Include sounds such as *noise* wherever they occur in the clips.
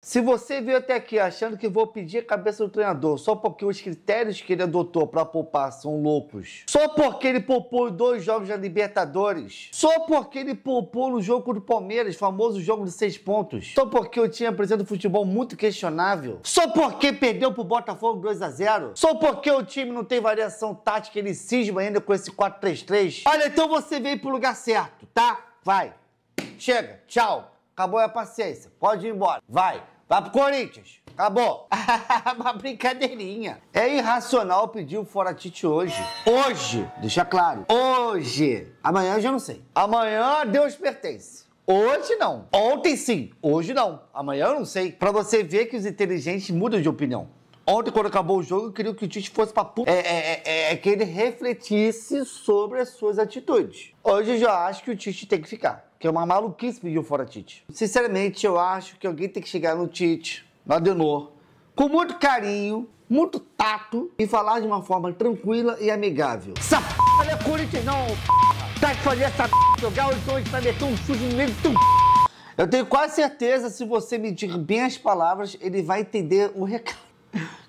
Se você veio até aqui achando que vou pedir a cabeça do treinador só porque os critérios que ele adotou para poupar são loucos, só porque ele poupou dois jogos da Libertadores, só porque ele poupou no jogo do Palmeiras, famoso jogo de seis pontos, só porque eu tinha presidente um futebol muito questionável, só porque perdeu pro Botafogo 2 a 0 só porque o time não tem variação tática, ele cisma ainda com esse 4-3-3. Olha, então você veio pro lugar certo, tá? Vai. Chega. Tchau. Acabou a paciência. Pode ir embora. Vai. Vai pro Corinthians. Acabou. *laughs* Uma brincadeirinha. É irracional pedir o Fora Tite hoje. Hoje. Deixa claro. Hoje. Amanhã eu já não sei. Amanhã Deus pertence. Hoje não. Ontem sim. Hoje não. Amanhã eu não sei. Para você ver que os inteligentes mudam de opinião. Ontem, quando acabou o jogo, eu queria que o Tite fosse pra puta. É, é, é, é, que ele refletisse sobre as suas atitudes. Hoje eu já acho que o Tite tem que ficar. Que é uma maluquice pedir fora Tite. Sinceramente, eu acho que alguém tem que chegar no Tite, no Adenor, com muito carinho, muito tato e falar de uma forma tranquila e amigável. Essa p... não é Corinthians, não, p... Tá de fazer essa p... jogar os dois pra meter um chute no meio do p... Eu tenho quase certeza, se você medir bem as palavras, ele vai entender o recado.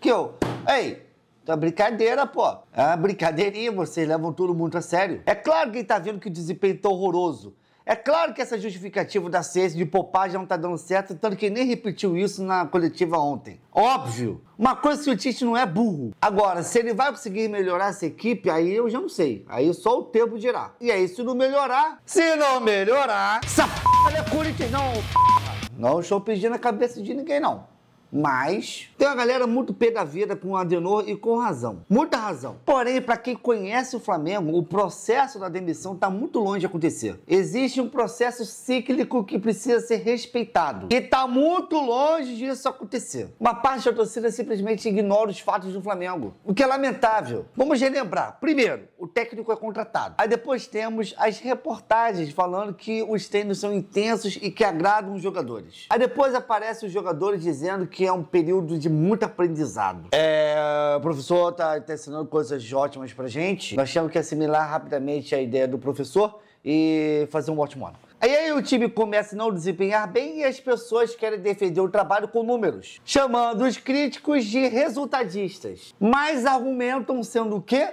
Que eu, ei, é brincadeira, pô. É uma brincadeirinha, vocês levam tudo muito a sério. É claro que ele tá vendo que o desempenho tá horroroso. É claro que essa justificativa da ciência de poupar já não tá dando certo, tanto que nem repetiu isso na coletiva ontem. Óbvio! Uma coisa que o Tite não é burro. Agora, se ele vai conseguir melhorar essa equipe, aí eu já não sei. Aí só o tempo dirá. E aí, se não melhorar... Se não melhorar... Essa p*** é Corinthians, não, p***. Não estou pedindo a cabeça de ninguém, não. Mas tem uma galera muito pé da vida com o Adenor e com razão. Muita razão. Porém, para quem conhece o Flamengo, o processo da demissão está muito longe de acontecer. Existe um processo cíclico que precisa ser respeitado. E está muito longe disso acontecer. Uma parte da torcida simplesmente ignora os fatos do Flamengo, o que é lamentável. Vamos relembrar. Primeiro, o técnico é contratado. Aí depois temos as reportagens falando que os treinos são intensos e que agradam os jogadores. Aí depois aparecem os jogadores dizendo que é um período de muito aprendizado. É, o professor está tá ensinando coisas ótimas para gente. Nós temos que assimilar rapidamente a ideia do professor e fazer um ótimo ano. Aí, aí o time começa a não desempenhar bem e as pessoas querem defender o trabalho com números, chamando os críticos de resultadistas. Mas argumentam sendo o quê?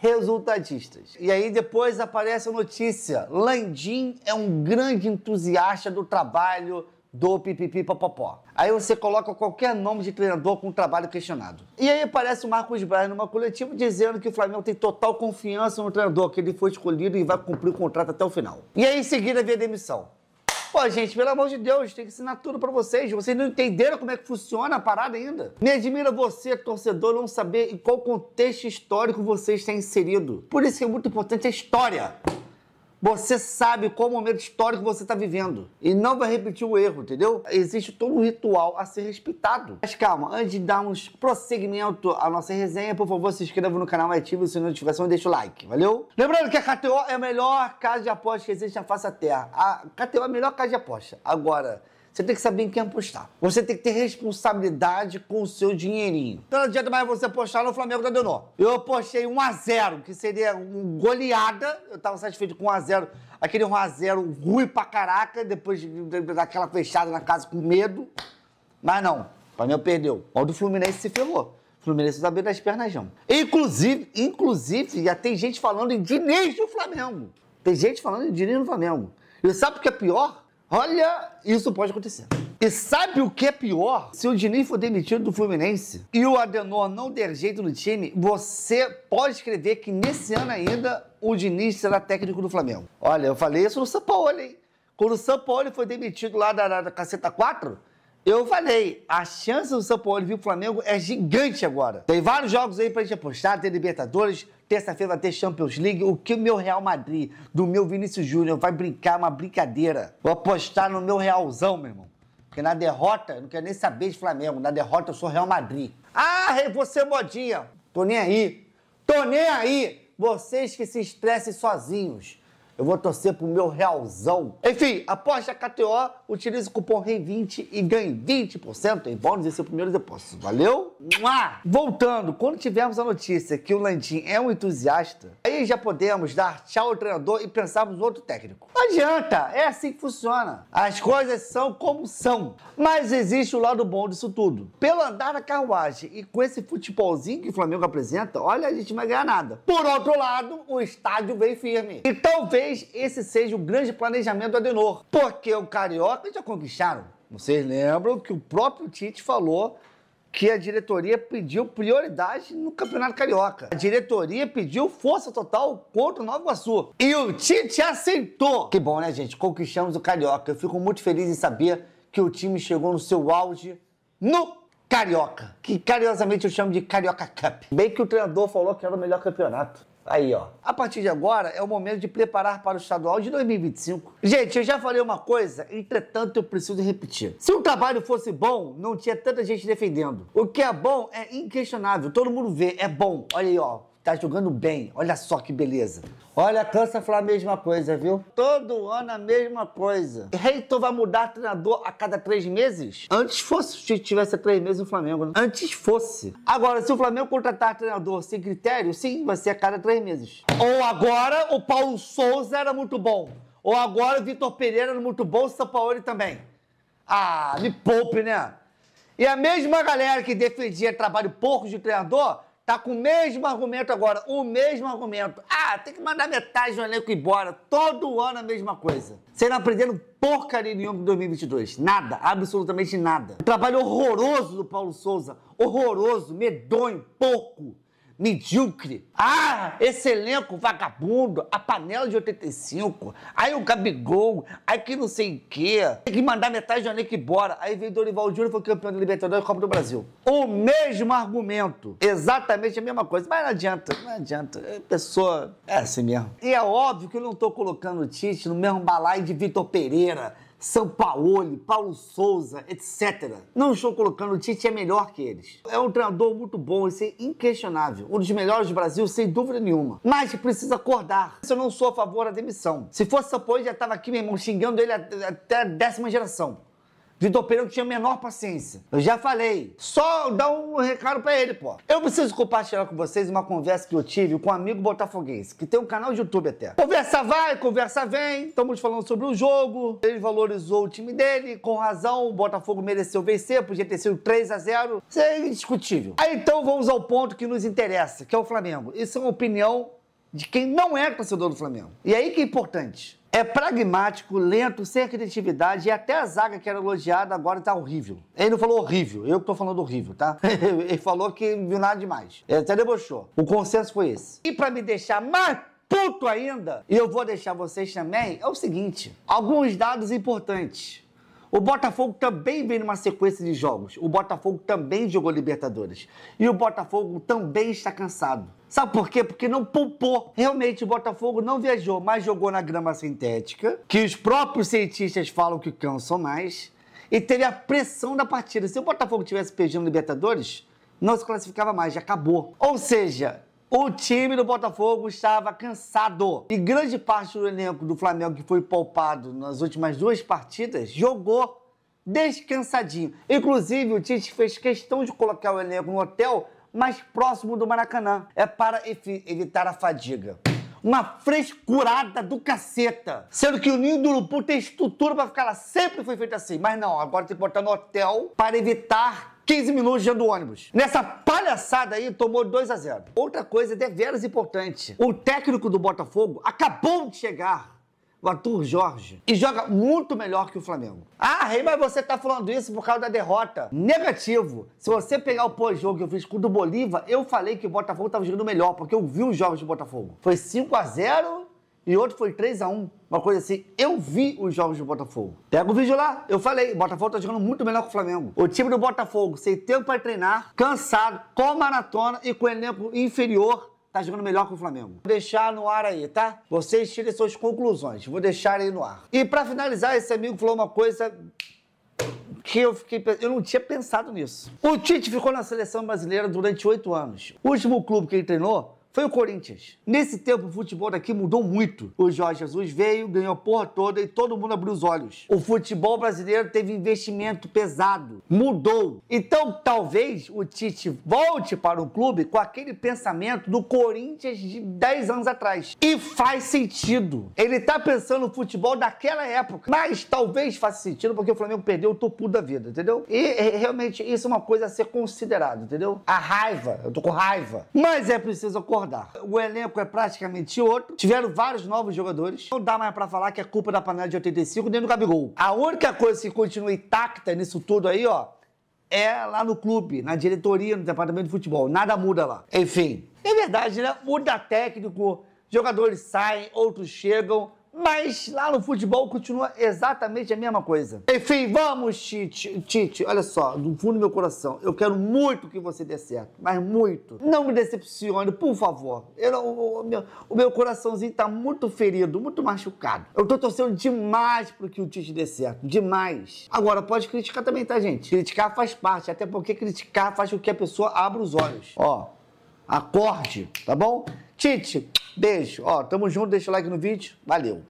resultadistas. E aí depois aparece a notícia: Landim é um grande entusiasta do trabalho do pipipi papapó. Aí você coloca qualquer nome de treinador com trabalho questionado. E aí aparece o Marcos Braz numa coletiva dizendo que o Flamengo tem total confiança no treinador, que ele foi escolhido e vai cumprir o contrato até o final. E aí em seguida vem a demissão. Pô, gente, pelo amor de Deus, tem que ensinar tudo pra vocês. Vocês não entenderam como é que funciona a parada ainda. Me admira você, torcedor, não saber em qual contexto histórico você está inserido. Por isso que é muito importante a história. Você sabe qual momento histórico você está vivendo e não vai repetir o erro, entendeu? Existe todo um ritual a ser respeitado. Mas calma, antes de darmos prosseguimento à nossa resenha, por favor, se inscreva no canal, ative o sininho de notificação e deixa o like, valeu? Lembrando que a KTO é a melhor casa de aposta que existe na face da terra. A KTO é a melhor casa de aposta. Agora, você tem que saber em quem apostar. Você tem que ter responsabilidade com o seu dinheirinho. Então não adianta mais você apostar no Flamengo da Denó. Eu apostei 1x0, que seria um goleada. Eu estava satisfeito com 1x0. Aquele 1x0 ruim pra caraca, depois daquela fechada na casa com medo. Mas não, o Flamengo perdeu. O do Fluminense se ferrou. Fluminense tá bem das pernas, já. Inclusive, inclusive, já tem gente falando em Diniz no Flamengo. Tem gente falando em Diniz no Flamengo. E sabe o que é pior? Olha, isso pode acontecer. E sabe o que é pior? Se o Diniz for demitido do Fluminense e o Adenor não der jeito no time, você pode escrever que nesse ano ainda o Diniz será técnico do Flamengo. Olha, eu falei isso no São Paulo, hein? Quando o São Paulo foi demitido lá da, da, da Caceta 4, eu falei, a chance do São Paulo vir o Flamengo é gigante agora. Tem vários jogos aí pra gente apostar, tem Libertadores, Terça-feira vai ter Champions League. O que o meu Real Madrid, do meu Vinícius Júnior, vai brincar uma brincadeira? Vou apostar no meu Realzão, meu irmão. Porque na derrota, eu não quero nem saber de Flamengo. Na derrota, eu sou Real Madrid. Ah, você é modinha. Tô nem aí. Tô nem aí. Vocês que se estressem sozinhos. Eu vou torcer pro meu Realzão. Enfim, aposta KTO utilize o cupom REI20 e ganhe 20% em bônus em seu primeiro depósito. Valeu? Mua! Voltando, quando tivermos a notícia que o Landim é um entusiasta, aí já podemos dar tchau ao treinador e pensarmos outro técnico. Não adianta, é assim que funciona. As coisas são como são. Mas existe o lado bom disso tudo. Pelo andar da carruagem e com esse futebolzinho que o Flamengo apresenta, olha, a gente não vai ganhar nada. Por outro lado, o estádio vem firme. E talvez esse seja o grande planejamento do Adenor, porque o Carioca já conquistaram. Vocês lembram que o próprio Tite falou que a diretoria pediu prioridade no Campeonato Carioca. A diretoria pediu força total contra o Nova Iguaçu. E o Tite aceitou. Que bom, né, gente? Conquistamos o Carioca. Eu fico muito feliz em saber que o time chegou no seu auge no Carioca, que carinhosamente eu chamo de Carioca Cup. Bem que o treinador falou que era o melhor campeonato. Aí, ó. A partir de agora é o momento de preparar para o estadual de 2025. Gente, eu já falei uma coisa, entretanto eu preciso repetir. Se o trabalho fosse bom, não tinha tanta gente defendendo. O que é bom é inquestionável, todo mundo vê, é bom. Olha aí, ó tá jogando bem. Olha só que beleza. Olha, cansa falar a mesma coisa, viu? Todo ano a mesma coisa. Reitor vai mudar treinador a cada três meses? Antes fosse se tivesse três meses o Flamengo, né? Antes fosse. Agora, se o Flamengo contratar treinador sem critério, sim, vai ser a cada três meses. Ou agora o Paulo Souza era muito bom. Ou agora o Vitor Pereira era muito bom, o Sampaoli também. Ah, me poupe, né? E a mesma galera que defendia trabalho pouco de treinador Tá com o mesmo argumento agora, o mesmo argumento. Ah, tem que mandar metade do elenco embora. Todo ano a mesma coisa. você não tá aprendeu porcaria nenhuma em 2022. Nada, absolutamente nada. O trabalho horroroso do Paulo Souza. Horroroso, medonho, pouco medíocre. Ah, esse elenco vagabundo, a panela de 85, aí o Gabigol, aí que não sei o quê. Tem que mandar metade do elenco embora. Aí veio Dorival Júnior foi campeão da Libertadores e Copa do Brasil. O mesmo argumento, exatamente a mesma coisa. Mas não adianta, não adianta. A é pessoa é assim mesmo. E é óbvio que eu não tô colocando o Tite no mesmo balaio de Vitor Pereira, são Paulo Souza, etc. Não estou colocando, o Tite é melhor que eles. É um treinador muito bom, isso é inquestionável. Um dos melhores do Brasil, sem dúvida nenhuma. Mas precisa acordar. Isso eu não sou a favor da demissão. Se fosse Paulo já estava aqui, meu irmão, xingando ele até a décima geração. Vitor Pereira tinha menor paciência. Eu já falei. Só dá um recado para ele, pô. Eu preciso compartilhar com vocês uma conversa que eu tive com um amigo botafoguense, que tem um canal de YouTube até. Conversa vai, conversa vem. Estamos falando sobre o jogo. Ele valorizou o time dele, com razão. O Botafogo mereceu vencer, podia ter sido 3 a 0 Isso é indiscutível. Aí então vamos ao ponto que nos interessa, que é o Flamengo. Isso é uma opinião de quem não é torcedor do Flamengo. E aí que é importante. É pragmático, lento, sem criatividade e até a zaga que era elogiada agora está horrível. Ele não falou horrível, eu que tô falando horrível, tá? *laughs* Ele falou que viu nada demais. Ele até debochou. O consenso foi esse. E para me deixar mais puto ainda, e eu vou deixar vocês também, é o seguinte: alguns dados importantes. O Botafogo também vem numa sequência de jogos. O Botafogo também jogou Libertadores. E o Botafogo também está cansado. Sabe por quê? Porque não poupou. Realmente o Botafogo não viajou, mas jogou na grama sintética, que os próprios cientistas falam que cansam mais, e teve a pressão da partida. Se o Botafogo tivesse perdendo Libertadores, não se classificava mais, já acabou. Ou seja, o time do Botafogo estava cansado e grande parte do elenco do Flamengo que foi poupado nas últimas duas partidas jogou descansadinho. Inclusive, o Tite fez questão de colocar o elenco no hotel mais próximo do Maracanã. É para evitar a fadiga. Uma frescurada do caceta. Sendo que o ninho do urubu tem estrutura para ficar lá. Sempre foi feito assim. Mas não, agora tem que botar no hotel para evitar 15 minutos dentro do ônibus. Nessa palhaçada aí, tomou 2 a 0 Outra coisa é deveras importante: o técnico do Botafogo acabou de chegar. O Arthur Jorge. E joga muito melhor que o Flamengo. Ah, Rei, mas você tá falando isso por causa da derrota. Negativo. Se você pegar o pós-jogo que eu fiz com o do Bolívar, eu falei que o Botafogo tava jogando melhor, porque eu vi os jogos do Botafogo. Foi 5 a 0 e outro foi 3 a 1 Uma coisa assim, eu vi os jogos do Botafogo. Pega o vídeo lá, eu falei, o Botafogo tá jogando muito melhor que o Flamengo. O time do Botafogo, sem tempo para treinar, cansado, com maratona e com elenco inferior, tá jogando melhor que o Flamengo. Vou deixar no ar aí, tá? Vocês tirem suas conclusões, vou deixar aí no ar. E para finalizar, esse amigo falou uma coisa que eu fiquei eu não tinha pensado nisso. O Tite ficou na seleção brasileira durante oito anos. O último clube que ele treinou foi o Corinthians. Nesse tempo, o futebol daqui mudou muito. O Jorge Jesus veio, ganhou a porra toda e todo mundo abriu os olhos. O futebol brasileiro teve investimento pesado, mudou. Então, talvez o Tite volte para o clube com aquele pensamento do Corinthians de 10 anos atrás. E faz sentido. Ele tá pensando no futebol daquela época, mas talvez faça sentido porque o Flamengo perdeu o topo da vida, entendeu? E é, realmente isso é uma coisa a ser considerado, entendeu? A raiva, eu tô com raiva. Mas é preciso acordar concordar. O elenco é praticamente outro. Tiveram vários novos jogadores. Não dá mais para falar que é culpa da panela de 85 nem do Gabigol. A única coisa que continua intacta nisso tudo aí, ó, é lá no clube, na diretoria, no departamento de futebol. Nada muda lá. Enfim, é verdade, né? Muda técnico, jogadores saem, outros chegam mas lá no futebol continua exatamente a mesma coisa. Enfim, vamos, Tite. Tite, olha só, do fundo do meu coração, eu quero muito que você dê certo, mas muito. Não me decepcione, por favor. Eu, o, o, meu, o meu coraçãozinho tá muito ferido, muito machucado. Eu tô torcendo demais pro que o Tite dê certo, demais. Agora, pode criticar também, tá, gente? Criticar faz parte, até porque criticar faz com que a pessoa abra os olhos. Ó, acorde, tá bom? Tite, beijo. Ó, tamo junto, deixa o like no vídeo. Valeu.